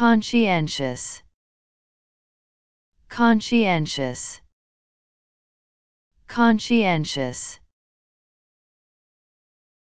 conscientious conscientious conscientious